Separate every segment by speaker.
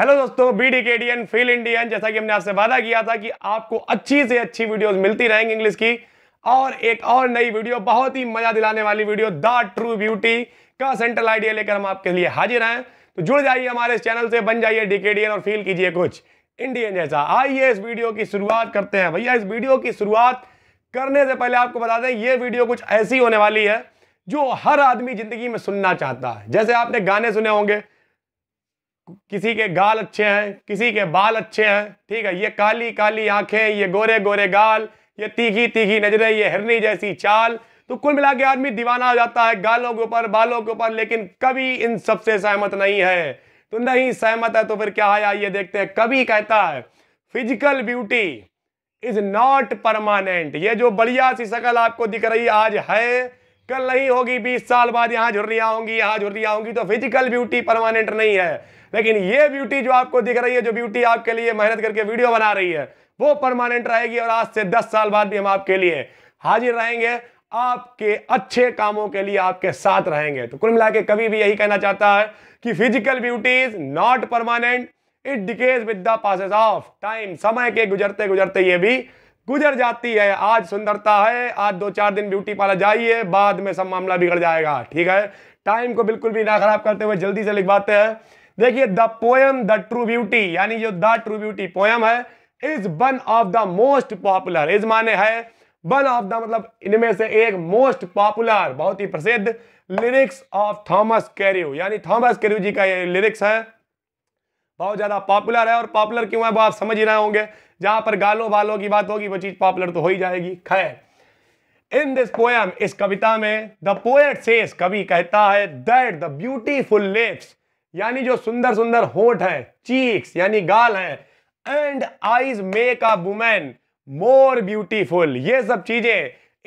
Speaker 1: Hello दोस्तों B D केडियन feel Indian जैसा कि हमने आपसे वादा किया था कि आपको अच्छी से अच्छी वीडियोस मिलती रहेंगी इंग्लिश की और एक और नई वीडियो बहुत ही मजा दिलाने वाली वीडियो द ट्रू ब्यूटी का सेंट्रल आइडिया लेकर हम आपके लिए हाजिर हैं तो जुड़ जाइए हमारे इस चैनल से बन जाइए डीकेडियन और फील कीजिए कुछ इंडियन जैसा आइए इस वीडियो की शुरुआत करते हैं भैया इस वीडियो की शुरुआत करने से पहले आपको बता दें ये वीडियो कुछ ऐसी होने वाली है जो हर आदमी जिंदगी में सुनना चाहता है जैसे आपने गाने सुने होंगे किसी के गाल अच्छे हैं किसी के बाल अच्छे हैं ठीक है ये काली काली आंखें ये गोरे गोरे गाल ये तीखी तीखी नजरें ये हिरनी जैसी चाल तो कुल मिला के आदमी दीवाना हो जाता है गालों के ऊपर बालों के ऊपर लेकिन कभी इन सबसे सहमत नहीं है तो नहीं सहमत है तो फिर क्या है आइए देखते हैं कभी कहता है physical beauty is not permanent ये जो बढ़िया सी शकल आपको दिख रही आज है कल नहीं होगी बीस साल बाद यहाँ झुर्रियाँ होंगी यहाँ झुर्रियाँ होंगी तो फिजिकल ब्यूटी परमानेंट नहीं है लेकिन ये ब्यूटी जो आपको दिख रही है जो ब्यूटी आपके लिए मेहनत करके वीडियो बना रही है वो परमानेंट रहेगी और आज से दस साल बाद भी हम आपके लिए हाजिर रहेंगे आपके अच्छे कामों के लिए आपके साथ रहेंगे तो कुल मिला कभी भी यही कहना चाहता है कि physical beauty is not permanent it decays with the passage of time समय के गुजरते गुजरते ये भी गुजर जाती है आज सुंदरता है आज दो चार दिन ब्यूटी पार्लर जाइए बाद में सब मामला बिगड़ जाएगा ठीक है टाइम को बिल्कुल भी ना खराब करते हुए जल्दी से लिखवाते हैं देखिए the poem the true beauty यानी जो द ट्रू ब्यूटी पोएम है is one of the most popular is माने है वन ऑफ द मतलब इनमें से एक मोस्ट पॉपुलर बहुत ही प्रसिद्ध लिरिक्स ऑफ थॉमस कैरियो यानी थॉमस कैरियो जी का ये लिरिक्स है बहुत ज़्यादा पॉपुलर है और पॉपुलर क्यों है वो आप समझ ही रहे होंगे जहां पर गालों वालों की बात होगी वो चीज़ पॉपुलर तो हो ही जाएगी खैर इन दिस पोएम इस कविता में द पोएट सेस कवि कहता है दैट द ब्यूटीफुल लिप्स यानी जो सुंदर सुंदर होठ हैं चीक्स यानी गाल हैं and eyes make a women more beautiful ये सब चीजें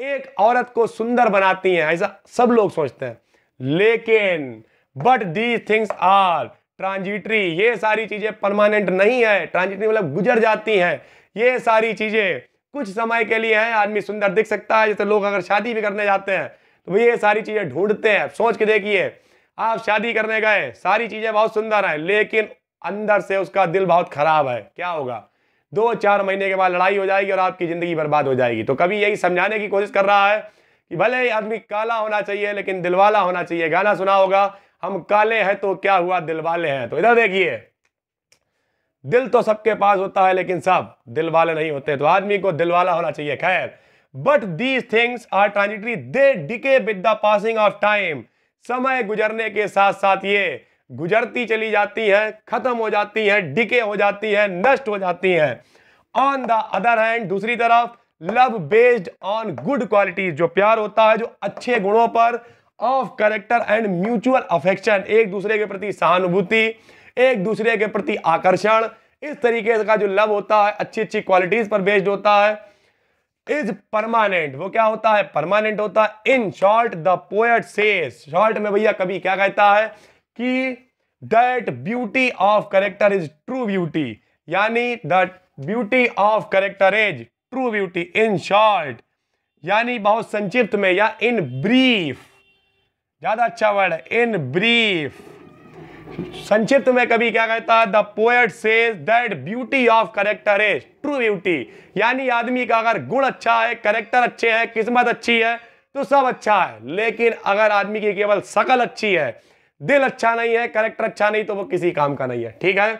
Speaker 1: एक औरत को सुंदर बनाती हैं ऐसा सब लोग सोचते हैं लेकिन but these things are transitory ये सारी चीजें परमानेंट नहीं है ट्रांजिटरी मतलब गुजर जाती हैं ये सारी चीजें कुछ समय के लिए हैं आदमी सुंदर दिख सकता है जैसे लोग अगर शादी भी करने जाते हैं तो ये सारी चीजें ढूंढते हैं सोच के देखिए आप शादी करने गए सारी चीजें बहुत सुंदर हैं लेकिन अंदर से उसका दिल बहुत खराब है क्या होगा दो चार महीने के बाद लड़ाई हो जाएगी और आपकी ज़िंदगी बर्बाद हो जाएगी तो कभी यही समझाने की कोशिश कर रहा है कि भले ही आदमी काला होना चाहिए लेकिन दिलवाला होना चाहिए गाना सुना होगा हम काले हैं तो क्या हुआ दिलवाले हैं तो इधर देखिए दिल तो सबके पास होता है लेकिन सब दिल वाले नहीं होते तो आदमी को दिलवाला होना चाहिए खैर but these things are transitory they decay with the passing of time समय गुजरने के साथ साथ ये गुजरती चली जाती है खत्म हो जाती है डिके हो जाती है नष्ट हो जाती है ऑन द अदर हैंड दूसरी तरफ love based on good qualities जो प्यार होता है जो अच्छे गुणों पर of character and mutual affection एक दूसरे के प्रति सहानुभूति एक दूसरे के प्रति आकर्षण इस तरीके का जो लव होता है अच्छी अच्छी क्वालिटीज पर बेस्ड होता है इज परमानेंट वो क्या होता है परमानेंट होता है in short the poet says short में भैया कभी क्या कहता है कि that beauty of character is true beauty यानी that beauty of character is true beauty in short यानी बहुत संक्षिप्त में या इन ब्रीफ ज्यादा अच्छा वर्ड है इन ब्रीफ संक्षिप्त में कभी क्या कहता है the poet says that beauty of character is true beauty यानी आदमी का अगर गुण अच्छा है करेक्टर अच्छे है किस्मत अच्छी है तो सब अच्छा है लेकिन अगर आदमी की केवल सकल अच्छी है दिल अच्छा नहीं है करेक्टर अच्छा नहीं तो वो किसी काम का नहीं है ठीक है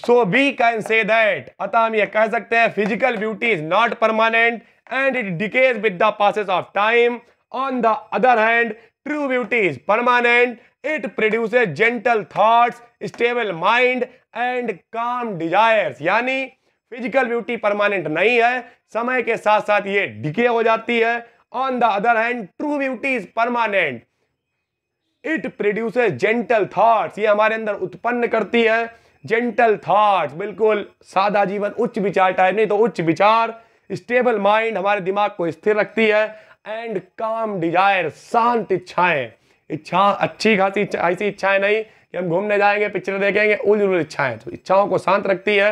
Speaker 1: so we can say that अतः हम ये कह सकते हैं physical beauty is not permanent and it decays with the passes of time on the other hand True beauty is permanent. It produces gentle thoughts, stable mind and calm desires. यानी physical beauty permanent नहीं है समय के साथ साथ ये decay हो जाती है on the other hand true beauty is permanent it produce gentle thoughts ये हमारे अंदर उत्पन्न करती है जेंटल थॉट्स बिल्कुल सादा जीवन उच्च विचार टाइप नहीं तो उच्च विचार स्टेबल माइंड हमारे दिमाग को स्थिर रखती है एंड काम डिजायर शांत इच्छाएं इच्छा अच्छी खासी इच्छा, ऐसी इच्छाएं नहीं कि हम घूमने जाएंगे पिक्चर देखेंगे उल इच्छाएं तो इच्छाओं को शांत रखती है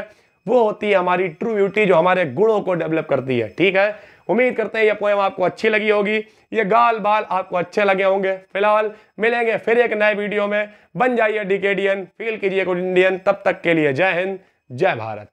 Speaker 1: वो होती है हमारी ट्रू ब्यूटी जो हमारे गुणों को डेवलप करती है ठीक है उम्मीद करते हैं ये पोएम आपको अच्छी लगी होगी ये गाल बाल आपको अच्छे लगे होंगे फिलहाल मिलेंगे फिर एक नए वीडियो में बन जाइए डिकेडियन फील कीजिए गुड इंडियन तब तक के लिए जय हिंद जय भारत